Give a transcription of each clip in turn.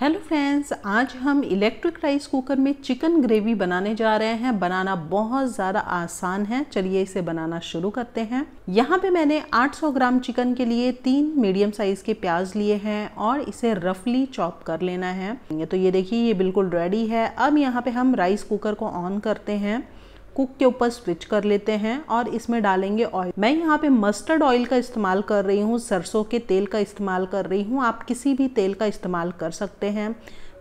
hello friends आज हम electric rice cooker में चिकन ग्रेवी बनाने जा रहे हैं बनाना बहुत ज़्यादा आसान है चलिए इसे बनाना शुरू करते हैं यहाँ पे मैंने 800 ग्राम चिकन के लिए तीन मीडियम साइज़ के प्याज लिए हैं और इसे रफली चॉप कर लेना है तो ये देखिए ये बिल्कुल रेडी है अब यहाँ पे हम राइस कुकर को ऑन करते हैं कुक के ऊपर स्विच कर लेते हैं और इसमें डालेंगे ऑयल मैं यहाँ पे मस्टर्ड ऑयल का इस्तेमाल कर रही हूँ सरसों के तेल का इस्तेमाल कर रही हूँ आप किसी भी तेल का इस्तेमाल कर सकते हैं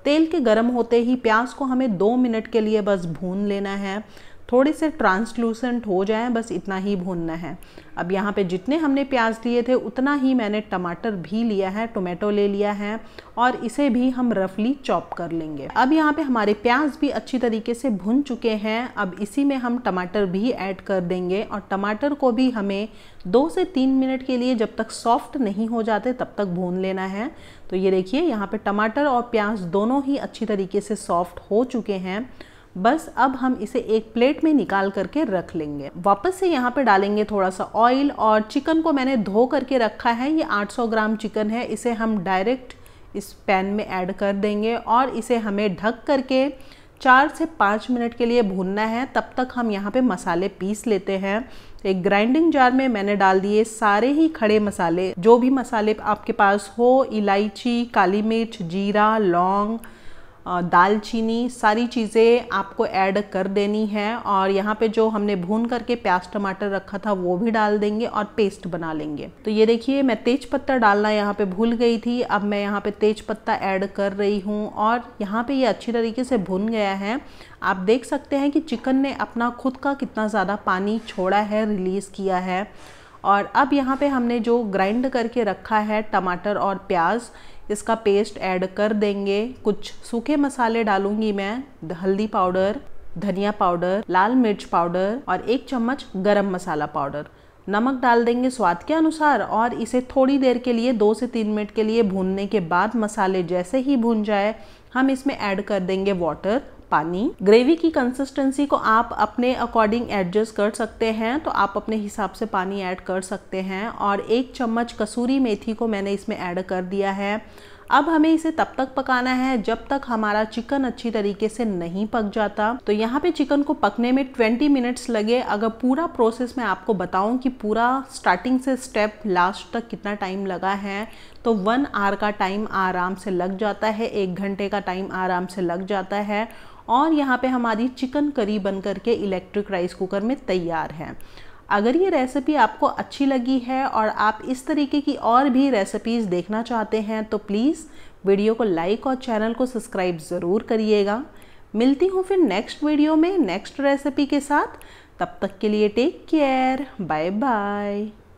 तेल के गर्म होते ही प्याज को हमें दो मिनट के लिए बस भून लेना है थोड़े से ट्रांसलूसेंट हो जाए बस इतना ही भूनना है अब यहाँ पे जितने हमने प्याज लिए थे उतना ही मैंने टमाटर भी लिया है टोमेटो ले लिया है और इसे भी हम रफली चॉप कर लेंगे अब यहाँ पे हमारे प्याज भी अच्छी तरीके से भुन चुके हैं अब इसी में हम टमाटर भी ऐड कर देंगे और टमाटर को भी हमें दो से तीन मिनट के लिए जब तक सॉफ्ट नहीं हो जाते तब तक भून लेना है तो ये देखिए यहाँ पे टमाटर और प्याज दोनों ही अच्छी तरीके से सॉफ्ट हो चुके हैं बस अब हम इसे एक प्लेट में निकाल करके रख लेंगे वापस से यहाँ पे डालेंगे थोड़ा सा ऑयल और चिकन को मैंने धो करके रखा है ये 800 ग्राम चिकन है इसे हम डायरेक्ट इस पैन में ऐड कर देंगे और इसे हमें ढक करके चार से पाँच मिनट के लिए भूनना है तब तक हम यहाँ पे मसाले पीस लेते हैं एक ग्राइंडिंग जार में मैंने डाल दिए सारे ही खड़े मसाले जो भी मसाले आपके पास हो इलायची काली मिर्च जीरा लौंग दालचीनी सारी चीज़ें आपको ऐड कर देनी है और यहाँ पे जो हमने भून करके प्याज टमाटर रखा था वो भी डाल देंगे और पेस्ट बना लेंगे तो ये देखिए मैं तेज पत्ता डालना यहाँ पे भूल गई थी अब मैं यहाँ पे तेज पत्ता ऐड कर रही हूँ और यहाँ पे ये यह अच्छी तरीके से भून गया है आप देख सकते हैं कि चिकन ने अपना खुद का कितना ज़्यादा पानी छोड़ा है रिलीज़ किया है और अब यहाँ पे हमने जो ग्राइंड करके रखा है टमाटर और प्याज इसका पेस्ट ऐड कर देंगे कुछ सूखे मसाले डालूंगी मैं हल्दी पाउडर धनिया पाउडर लाल मिर्च पाउडर और एक चम्मच गरम मसाला पाउडर नमक डाल देंगे स्वाद के अनुसार और इसे थोड़ी देर के लिए दो से तीन मिनट के लिए भूनने के बाद मसाले जैसे ही भून जाए हम इसमें ऐड कर देंगे वाटर पानी ग्रेवी की कंसिस्टेंसी को आप अपने अकॉर्डिंग एडजस्ट कर सकते हैं तो आप अपने हिसाब से पानी ऐड कर सकते हैं और एक चम्मच कसूरी मेथी को मैंने इसमें ऐड कर दिया है अब हमें इसे तब तक पकाना है जब तक हमारा चिकन अच्छी तरीके से नहीं पक जाता तो यहाँ पे चिकन को पकने में ट्वेंटी मिनट्स लगे अगर पूरा प्रोसेस मैं आपको बताऊँ कि पूरा स्टार्टिंग से स्टेप लास्ट तक कितना टाइम लगा है तो वन आवर का टाइम आराम से लग जाता है एक घंटे का टाइम आराम से लग जाता है और यहाँ पे हमारी चिकन करी बन करके इलेक्ट्रिक राइस कुकर में तैयार है अगर ये रेसिपी आपको अच्छी लगी है और आप इस तरीके की और भी रेसिपीज़ देखना चाहते हैं तो प्लीज़ वीडियो को लाइक और चैनल को सब्सक्राइब ज़रूर करिएगा मिलती हूँ फिर नेक्स्ट वीडियो में नेक्स्ट रेसिपी के साथ तब तक के लिए टेक केयर बाय बाय